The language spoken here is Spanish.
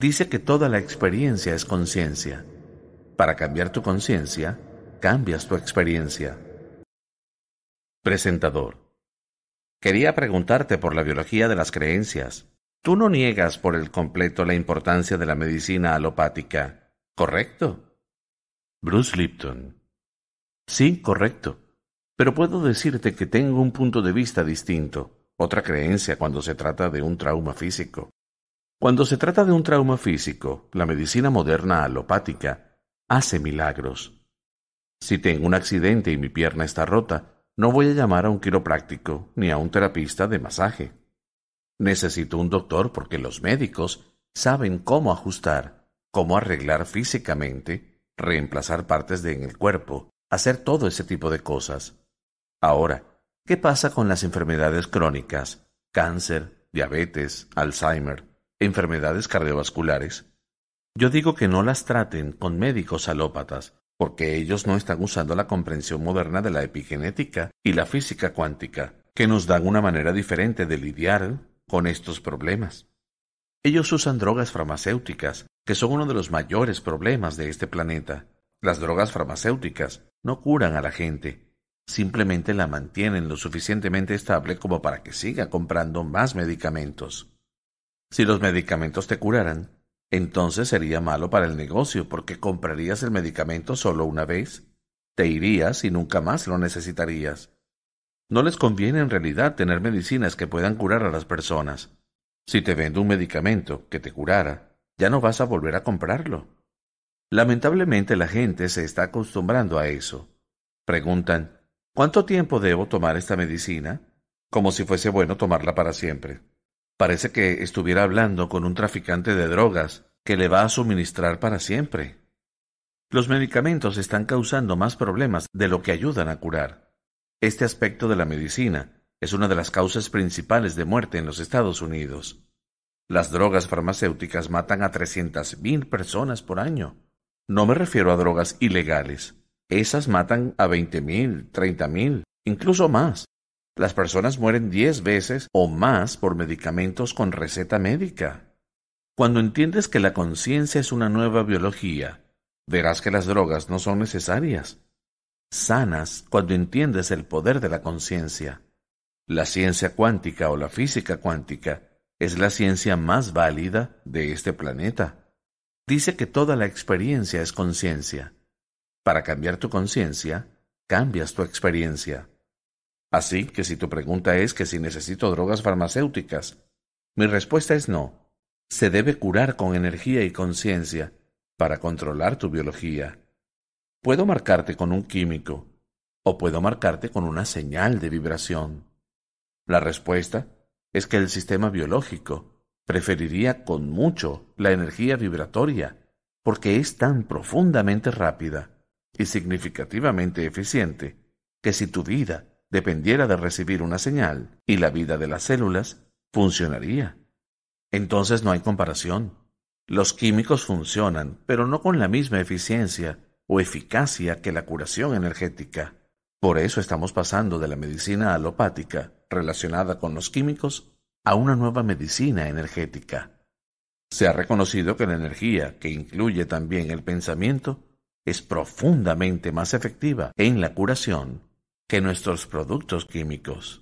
dice que toda la experiencia es conciencia. Para cambiar tu conciencia, cambias tu experiencia. Presentador. Quería preguntarte por la biología de las creencias. Tú no niegas por el completo la importancia de la medicina alopática, ¿correcto? Bruce Lipton. Sí, correcto. Pero puedo decirte que tengo un punto de vista distinto, otra creencia cuando se trata de un trauma físico. Cuando se trata de un trauma físico, la medicina moderna alopática hace milagros. Si tengo un accidente y mi pierna está rota, no voy a llamar a un quiropráctico ni a un terapista de masaje. Necesito un doctor porque los médicos saben cómo ajustar, cómo arreglar físicamente, reemplazar partes de en el cuerpo, hacer todo ese tipo de cosas. Ahora, ¿qué pasa con las enfermedades crónicas? Cáncer, diabetes, Alzheimer enfermedades cardiovasculares, yo digo que no las traten con médicos alópatas, porque ellos no están usando la comprensión moderna de la epigenética y la física cuántica, que nos dan una manera diferente de lidiar con estos problemas. Ellos usan drogas farmacéuticas, que son uno de los mayores problemas de este planeta. Las drogas farmacéuticas no curan a la gente, simplemente la mantienen lo suficientemente estable como para que siga comprando más medicamentos. Si los medicamentos te curaran, entonces sería malo para el negocio porque comprarías el medicamento solo una vez, te irías y nunca más lo necesitarías. No les conviene en realidad tener medicinas que puedan curar a las personas. Si te vendo un medicamento que te curara, ya no vas a volver a comprarlo. Lamentablemente la gente se está acostumbrando a eso. Preguntan, ¿cuánto tiempo debo tomar esta medicina? Como si fuese bueno tomarla para siempre. Parece que estuviera hablando con un traficante de drogas que le va a suministrar para siempre. Los medicamentos están causando más problemas de lo que ayudan a curar. Este aspecto de la medicina es una de las causas principales de muerte en los Estados Unidos. Las drogas farmacéuticas matan a 300.000 personas por año. No me refiero a drogas ilegales. Esas matan a 20.000, 30.000, incluso más. Las personas mueren diez veces o más por medicamentos con receta médica. Cuando entiendes que la conciencia es una nueva biología, verás que las drogas no son necesarias. Sanas cuando entiendes el poder de la conciencia. La ciencia cuántica o la física cuántica es la ciencia más válida de este planeta. Dice que toda la experiencia es conciencia. Para cambiar tu conciencia, cambias tu experiencia. Así que si tu pregunta es que si necesito drogas farmacéuticas, mi respuesta es no. Se debe curar con energía y conciencia para controlar tu biología. Puedo marcarte con un químico o puedo marcarte con una señal de vibración. La respuesta es que el sistema biológico preferiría con mucho la energía vibratoria porque es tan profundamente rápida y significativamente eficiente que si tu vida dependiera de recibir una señal y la vida de las células, funcionaría. Entonces no hay comparación. Los químicos funcionan, pero no con la misma eficiencia o eficacia que la curación energética. Por eso estamos pasando de la medicina alopática, relacionada con los químicos, a una nueva medicina energética. Se ha reconocido que la energía, que incluye también el pensamiento, es profundamente más efectiva en la curación que nuestros productos químicos.